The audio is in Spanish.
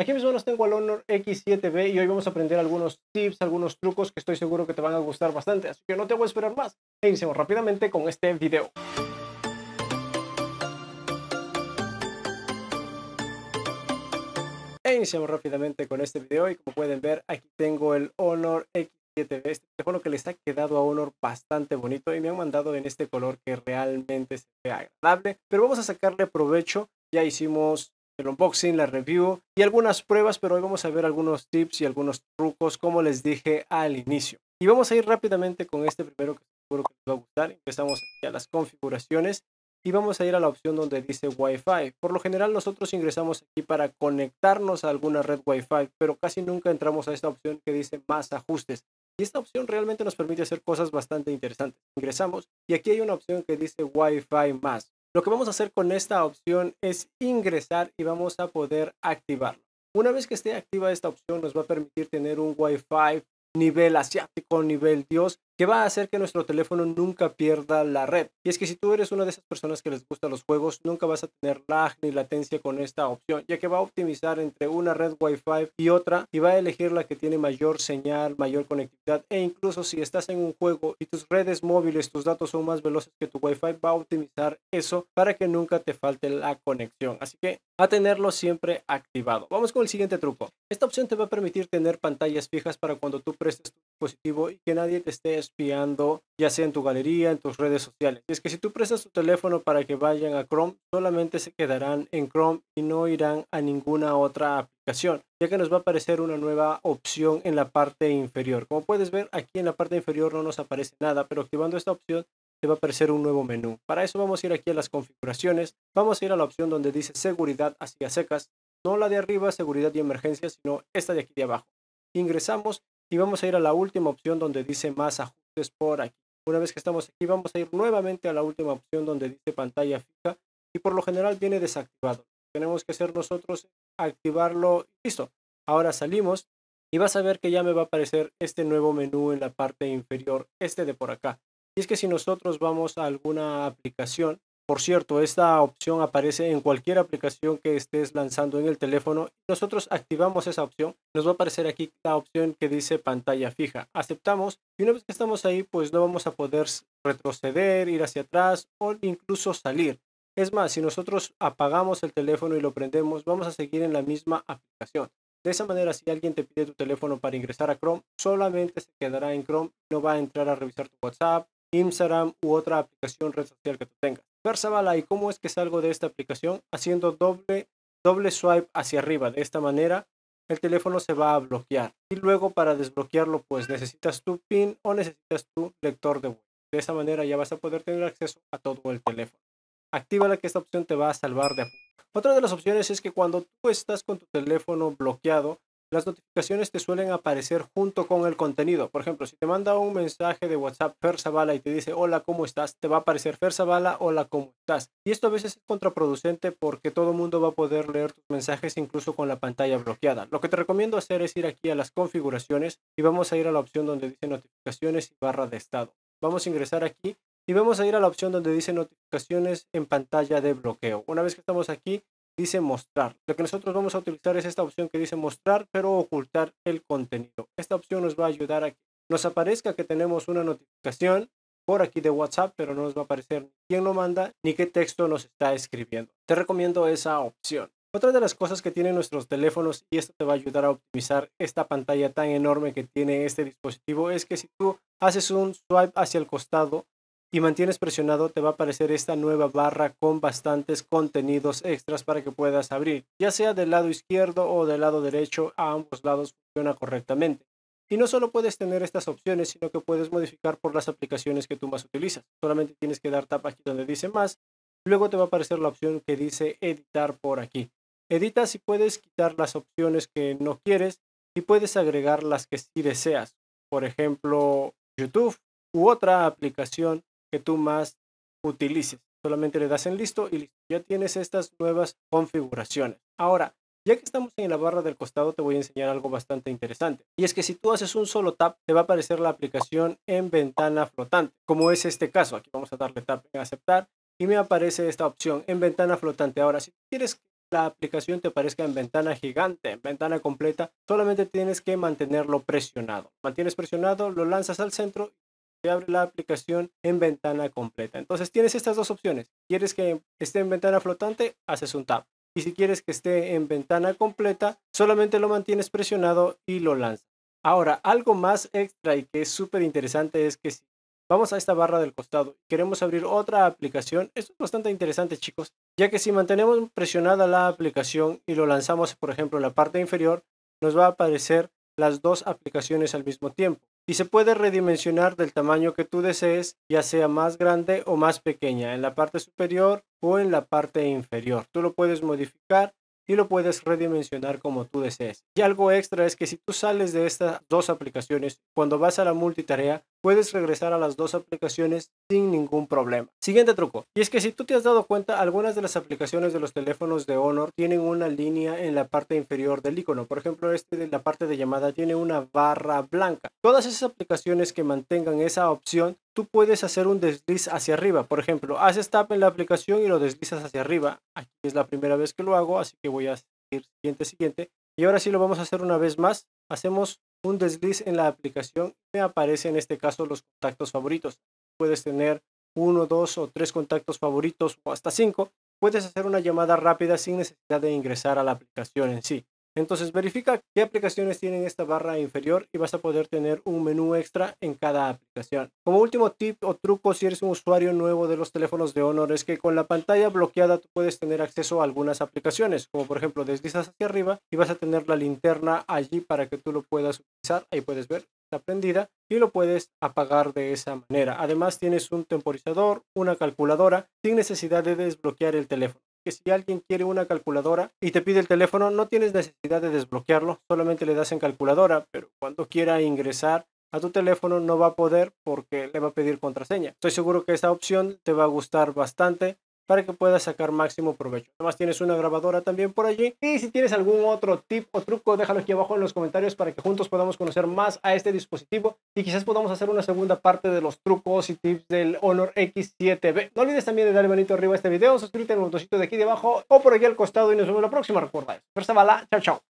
Aquí mismo nos tengo el Honor X7B y hoy vamos a aprender algunos tips, algunos trucos que estoy seguro que te van a gustar bastante, así que no te voy a esperar más e iniciamos rápidamente con este video. E iniciamos rápidamente con este video y como pueden ver aquí tengo el Honor X7B, este teléfono que les ha quedado a Honor bastante bonito y me han mandado en este color que realmente se ve agradable, pero vamos a sacarle provecho ya hicimos el unboxing, la review y algunas pruebas, pero hoy vamos a ver algunos tips y algunos trucos, como les dije al inicio. Y vamos a ir rápidamente con este primero que seguro que les va a gustar. Empezamos aquí a las configuraciones y vamos a ir a la opción donde dice Wi-Fi. Por lo general nosotros ingresamos aquí para conectarnos a alguna red Wi-Fi, pero casi nunca entramos a esta opción que dice más ajustes. Y esta opción realmente nos permite hacer cosas bastante interesantes. Ingresamos y aquí hay una opción que dice Wi-Fi más. Lo que vamos a hacer con esta opción es ingresar y vamos a poder activarlo. Una vez que esté activa esta opción nos va a permitir tener un Wi-Fi nivel asiático, nivel Dios, que va a hacer que nuestro teléfono nunca pierda la red. Y es que si tú eres una de esas personas que les gustan los juegos, nunca vas a tener lag ni latencia con esta opción, ya que va a optimizar entre una red Wi-Fi y otra y va a elegir la que tiene mayor señal, mayor conectividad e incluso si estás en un juego y tus redes móviles, tus datos son más veloces que tu Wi-Fi, va a optimizar eso para que nunca te falte la conexión. Así que va a tenerlo siempre activado. Vamos con el siguiente truco. Esta opción te va a permitir tener pantallas fijas para cuando tú prestes tu dispositivo y que nadie te esté espiando, ya sea en tu galería, en tus redes sociales. es que si tú prestas tu teléfono para que vayan a Chrome, solamente se quedarán en Chrome y no irán a ninguna otra aplicación, ya que nos va a aparecer una nueva opción en la parte inferior. Como puedes ver, aquí en la parte inferior no nos aparece nada, pero activando esta opción te va a aparecer un nuevo menú. Para eso vamos a ir aquí a las configuraciones, vamos a ir a la opción donde dice seguridad hacia secas, no la de arriba, seguridad y emergencia, sino esta de aquí de abajo. Ingresamos y vamos a ir a la última opción donde dice más ajustes por aquí. Una vez que estamos aquí, vamos a ir nuevamente a la última opción donde dice pantalla fija y por lo general viene desactivado. tenemos que hacer nosotros activarlo listo. Ahora salimos y vas a ver que ya me va a aparecer este nuevo menú en la parte inferior, este de por acá. Y es que si nosotros vamos a alguna aplicación, por cierto, esta opción aparece en cualquier aplicación que estés lanzando en el teléfono. Nosotros activamos esa opción. Nos va a aparecer aquí la opción que dice pantalla fija. Aceptamos y una vez que estamos ahí, pues no vamos a poder retroceder, ir hacia atrás o incluso salir. Es más, si nosotros apagamos el teléfono y lo prendemos, vamos a seguir en la misma aplicación. De esa manera, si alguien te pide tu teléfono para ingresar a Chrome, solamente se quedará en Chrome, no va a entrar a revisar tu WhatsApp, Instagram u otra aplicación red social que tú tengas. ¿y cómo es que salgo de esta aplicación? Haciendo doble, doble swipe hacia arriba. De esta manera, el teléfono se va a bloquear. Y luego para desbloquearlo, pues necesitas tu PIN o necesitas tu lector de web. De esa manera ya vas a poder tener acceso a todo el teléfono. activa la que esta opción te va a salvar de Otra de las opciones es que cuando tú estás con tu teléfono bloqueado, las notificaciones te suelen aparecer junto con el contenido. Por ejemplo, si te manda un mensaje de WhatsApp Zavala y te dice hola, ¿cómo estás? Te va a aparecer Zavala, hola, ¿cómo estás? Y esto a veces es contraproducente porque todo el mundo va a poder leer tus mensajes incluso con la pantalla bloqueada. Lo que te recomiendo hacer es ir aquí a las configuraciones y vamos a ir a la opción donde dice notificaciones y barra de estado. Vamos a ingresar aquí y vamos a ir a la opción donde dice notificaciones en pantalla de bloqueo. Una vez que estamos aquí, dice mostrar. Lo que nosotros vamos a utilizar es esta opción que dice mostrar, pero ocultar el contenido. Esta opción nos va a ayudar a que nos aparezca que tenemos una notificación por aquí de WhatsApp, pero no nos va a aparecer quién lo manda ni qué texto nos está escribiendo. Te recomiendo esa opción. Otra de las cosas que tienen nuestros teléfonos, y esto te va a ayudar a optimizar esta pantalla tan enorme que tiene este dispositivo, es que si tú haces un swipe hacia el costado, y mantienes presionado, te va a aparecer esta nueva barra con bastantes contenidos extras para que puedas abrir. Ya sea del lado izquierdo o del lado derecho, a ambos lados funciona correctamente. Y no solo puedes tener estas opciones, sino que puedes modificar por las aplicaciones que tú más utilizas. Solamente tienes que dar tapa aquí donde dice más. Luego te va a aparecer la opción que dice editar por aquí. Edita si puedes quitar las opciones que no quieres y puedes agregar las que sí deseas. Por ejemplo, YouTube u otra aplicación que tú más utilices. Solamente le das en listo y listo. Ya tienes estas nuevas configuraciones. Ahora, ya que estamos en la barra del costado, te voy a enseñar algo bastante interesante. Y es que si tú haces un solo tap, te va a aparecer la aplicación en ventana flotante, como es este caso. Aquí vamos a darle tap en aceptar y me aparece esta opción en ventana flotante. Ahora, si quieres que la aplicación te aparezca en ventana gigante, en ventana completa, solamente tienes que mantenerlo presionado. Mantienes presionado, lo lanzas al centro te abre la aplicación en ventana completa. Entonces tienes estas dos opciones. Quieres que esté en ventana flotante, haces un tap. Y si quieres que esté en ventana completa, solamente lo mantienes presionado y lo lanzas. Ahora, algo más extra y que es súper interesante es que si vamos a esta barra del costado y queremos abrir otra aplicación, esto es bastante interesante chicos, ya que si mantenemos presionada la aplicación y lo lanzamos, por ejemplo, en la parte inferior, nos va a aparecer las dos aplicaciones al mismo tiempo y se puede redimensionar del tamaño que tú desees, ya sea más grande o más pequeña, en la parte superior o en la parte inferior. Tú lo puedes modificar y lo puedes redimensionar como tú desees. Y algo extra es que si tú sales de estas dos aplicaciones, cuando vas a la multitarea, puedes regresar a las dos aplicaciones sin ningún problema. Siguiente truco, y es que si tú te has dado cuenta, algunas de las aplicaciones de los teléfonos de Honor tienen una línea en la parte inferior del icono. Por ejemplo, este de la parte de llamada tiene una barra blanca. Todas esas aplicaciones que mantengan esa opción tú puedes hacer un desliz hacia arriba. Por ejemplo, haces tap en la aplicación y lo deslizas hacia arriba. Aquí es la primera vez que lo hago, así que voy a ir siguiente, siguiente. Y ahora sí lo vamos a hacer una vez más. Hacemos un desliz en la aplicación. Me aparecen en este caso los contactos favoritos. Puedes tener uno, dos o tres contactos favoritos o hasta cinco. Puedes hacer una llamada rápida sin necesidad de ingresar a la aplicación en sí. Entonces verifica qué aplicaciones tienen esta barra inferior y vas a poder tener un menú extra en cada aplicación. Como último tip o truco si eres un usuario nuevo de los teléfonos de Honor es que con la pantalla bloqueada tú puedes tener acceso a algunas aplicaciones, como por ejemplo deslizas hacia arriba y vas a tener la linterna allí para que tú lo puedas utilizar. Ahí puedes ver está prendida y lo puedes apagar de esa manera. Además tienes un temporizador, una calculadora sin necesidad de desbloquear el teléfono si alguien quiere una calculadora y te pide el teléfono, no tienes necesidad de desbloquearlo, solamente le das en calculadora, pero cuando quiera ingresar a tu teléfono no va a poder porque le va a pedir contraseña. Estoy seguro que esta opción te va a gustar bastante para que puedas sacar máximo provecho. Además tienes una grabadora también por allí. Y si tienes algún otro tip o truco, déjalo aquí abajo en los comentarios para que juntos podamos conocer más a este dispositivo y quizás podamos hacer una segunda parte de los trucos y tips del Honor X7B. No olvides también de darle manito arriba a este video, suscríbete en el botoncito de aquí debajo o por aquí al costado y nos vemos la próxima. Recuerda eso. Bala, chao chao.